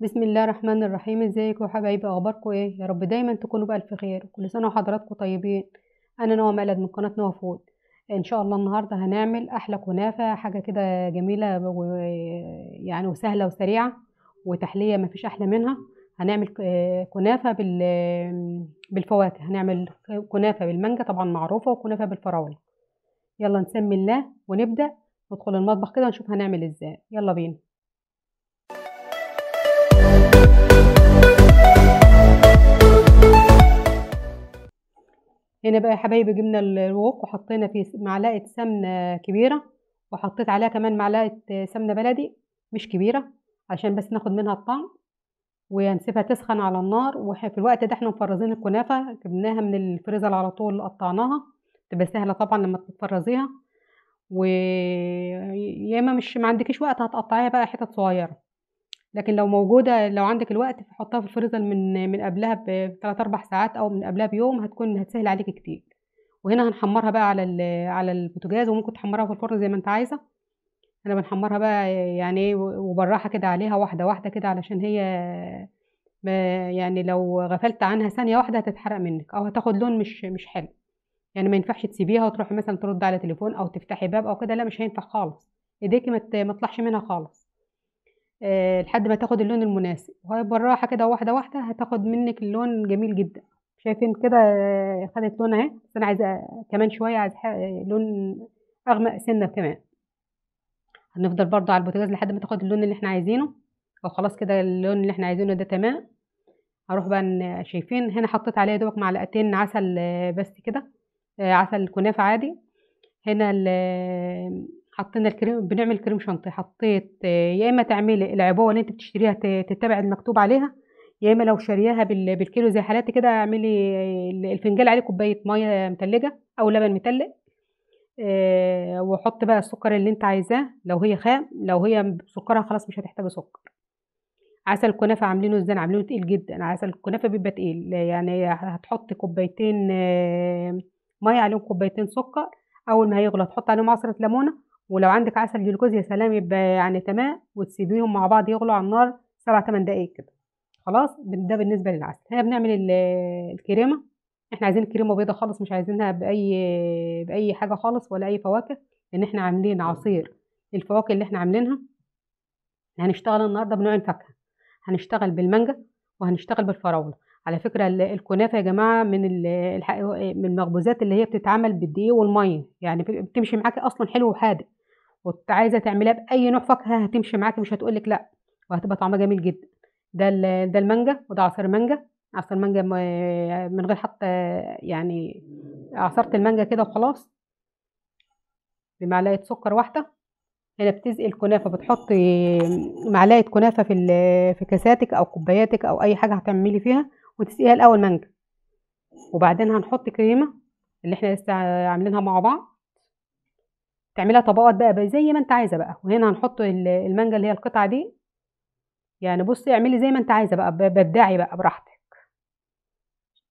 بسم الله الرحمن الرحيم ازيكم يا حبايبي اخباركم ايه يا رب دايما تكونوا بالف خير كل سنه وحضراتكم طيبين انا نوى مقلد من قناه نوى فود ان شاء الله النهارده هنعمل احلى كنافه حاجه كده جميله يعني وسهله وسريعه وتحليه مفيش احلى منها هنعمل كنافه بال بالفواكه هنعمل كنافه بالمانجا طبعا معروفه وكنافه بالفراوله يلا نسمي الله ونبدا ندخل المطبخ كده نشوف هنعمل ازاي يلا بينا هنا بقى يا حبايبي جبنا الوك وحطينا فيه معلقه سمنه كبيره وحطيت عليها كمان معلقه سمنه بلدي مش كبيره عشان بس ناخد منها الطعم وهنسيبها تسخن على النار وفي الوقت ده احنا مفرزين الكنافه جبناها من الفريزر على طول قطعناها تبقى سهله طبعا لما تفرزيها ويا اما مش ما عندكيش وقت هتقطعيها بقى حتت صغيره لكن لو موجودة لو عندك الوقت تحطها في الفريزر من من قبلها بثلاث أربع ساعات أو من قبلها بيوم هتكون هتسهل عليك كتير وهنا هنحمرها بقى على على البوتاجاز وممكن تحمرها في الفرن زي ما انت عايزة أنا بنحمرها بقى يعني وبراحه كده عليها واحدة واحدة كده علشان هي يعني لو غفلت عنها ثانية واحدة هتتحرق منك أو هتاخد لون مش مش حلو يعني ما ينفعش تسيبيها وتروحي مثلا ترد على تليفون أو تفتحي باب أو كده لا مش هينفع خالص ايديكي ما تطلعش منها خالص آه، لحد ما تاخد اللون المناسب، وهي بالراحة كده واحدة، واحدة هتاخد منِّك اللون جميل جدًا، شايفين كده آه، خدت لون أهي، بس أنا عايزة كمان شوية عايزة آه، لون أغمق سِنّة كمان. هنفضل برضو على البوتاجاز لحد ما تاخد اللون اللي إحنا عايزينه، او خلاص كده اللون اللي إحنا عايزينه ده تمام، هروح بقى شايفين هنا حطيت عليها دوبك معلقتين عسل بس كده، عسل كنافة عادي، هنا ال حطينا الكريم بنعمل كريم شنطه حطيت آه، يا اما تعملي العبوه اللي انت بتشتريها تتبع المكتوب عليها يا اما لو شارياها بالكيلو زي حالاتي كده اعملي الفنجان عليه كوبايه ميه متلجه او لبن متلج آه، وحط بقى السكر اللي انت عايزاه لو هي خام لو هي سكرها خلاص مش هتحتاجي سكر عسل الكنافة عاملينه ازاي عاملينه تقيل جدا عسل الكنافه بيبقى تقيل يعني هتحط كوبايتين آه، ميه عليهم كوبايتين سكر اول ما هيغلى تحط عليهم عصره ليمونه ولو عندك عسل جلوكوز يا سلام يبقى يعني تمام وتسيبيهم مع بعض يغلوا على النار سبع تمن دقايق كده خلاص ده بالنسبه للعسل هنا بنعمل الكريمه احنا عايزين كريمه بيضه خالص مش عايزينها باي باي حاجه خالص ولا اي فواكه لان احنا عاملين عصير الفواكه اللي احنا عاملينها هنشتغل النهارده بنوع الفاكهه هنشتغل بالمانجا وهنشتغل بالفراوله على فكره الكنافه يا جماعه من من المخبوزات اللي هي بتتعمل بالدقيق والميه يعني بتمشي معاكي اصلا حلو وحادق كنت عايزه تعمليها باي نوع فاكهه هتمشي معاكي مش هتقول لك لا وهتبقى طعمها جميل جدا ده ده المانجا وده عصير مانجا عصير مانجا من غير حتى يعني عصرت المانجا كده وخلاص بمعلقه سكر واحده هنا بتسقي الكنافه بتحطي معلقه كنافه في في كاساتك او كوباياتك او اي حاجه هتعملي فيها وتسقيها الاول مانجا وبعدين هنحط كريمه اللي احنا لسه عاملينها مع بعض تعملها طبقات بقى زي ما انت عايزه بقى وهنا هنحط المانجا اللي هي القطعه دي يعني بصي اعملي زي ما انت عايزه بقى ببدعي بقى براحتك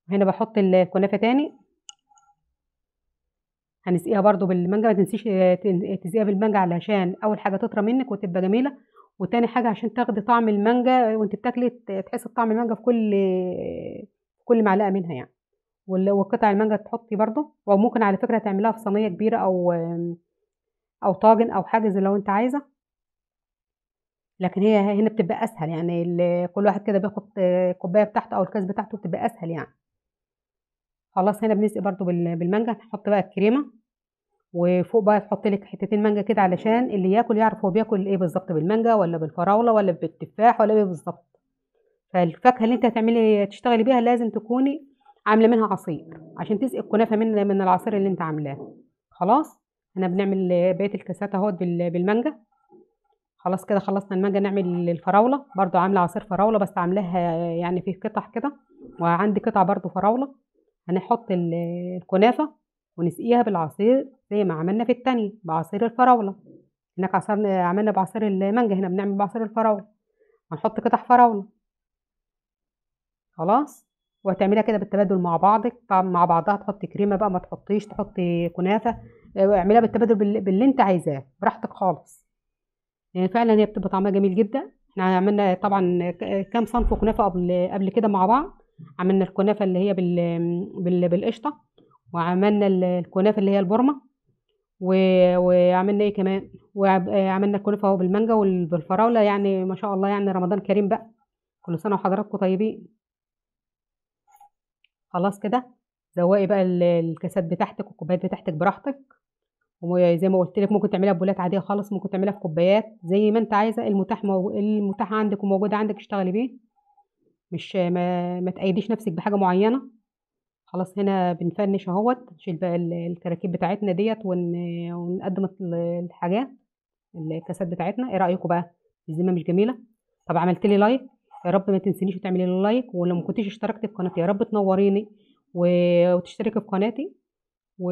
هنا بحط الكنافه تاني هنسقيها برضو بالمانجا ما تنسيش تسقيها بالمانجا علشان اول حاجه تطرى منك وتبقى جميله وتاني حاجه عشان تاخدي طعم المانجا وانت بتاكلي تحسي بطعم المانجا في كل في كل معلقه منها يعني وقطع المانجا تحطي برضو وممكن على فكره تعملها في صينيه كبيره او او طاجن او حاجز لو انت عايزه لكن هي هنا بتبقى اسهل يعني كل واحد كده بياخد الكوبايه بتاعته او الكاس بتاعته بتبقى اسهل يعني خلاص هنا بنسقي برده بالمانجا هنحط بقى الكريمه وفوق بقى تحط لك حتتين مانجا كده علشان اللي ياكل يعرف هو بياكل ايه بالظبط بالمانجا ولا بالفراوله ولا بالتفاح ولا ايه بالظبط فالفاكهه اللي انت هتعملي تشتغلي بيها لازم تكوني عامله منها عصير عشان تسقي الكنافه من من العصير اللي انت عاملاه خلاص احنا بنعمل بقيه الكاسات اهوت بالمانجا خلاص كده خلصنا المانجا نعمل الفراوله برضو عامله عصير فراوله بس عاملاها يعني في قطع كده وعندي قطع برضو فراوله هنحط الكنافه ونسقيها بالعصير زي ما عملنا في التانية بعصير الفراوله هناك عصرنا عملنا بعصير المانجا هنا بنعمل بعصير الفراوله هنحط قطع فراوله خلاص وهتعملها كده بالتبادل مع بعضك مع بعضها تحطي كريمه بقى ما تحطيش تحطي كنافه اعملها بالتبادل باللي انت عايزاه براحتك خالص يعني فعلا هي بتبقى طعمها جميل جدا احنا عملنا طبعا كام صنف كنافه قبل قبل كده مع بعض عملنا الكنافه اللي هي بال, بال... بالقشطه وعملنا الكنافه اللي هي البرمه و... وعملنا ايه كمان وعملنا الكنافه اهو بالمانجا وبالفراوله يعني ما شاء الله يعني رمضان كريم بقى كل سنه وحضراتكم طيبين خلاص كده ذوقي بقى الكاسات بتاعتك والكوبايات بتاعتك براحتك وزي ما قلت لك ممكن تعملها ببولات عاديه خالص ممكن تعملها في كوبايات زي ما انت عايزه المتاح مو... المتاح عندك وموجود عندك اشتغلي بيه مش ما, ما تقيديش نفسك بحاجه معينه خلاص هنا بنفنش اهوت نشيل بقى الكراكيب بتاعتنا ديت ون... ونقدم الحاجات الكاسات بتاعتنا ايه رايكم بقى الزمه مش جميله طب عملت لي لايك يا رب ما تنسينيش وتعملي لي لايك ولو ما كنتيش اشتركتي في قناتي يا رب تنوريني و... وتشتركي في قناتي و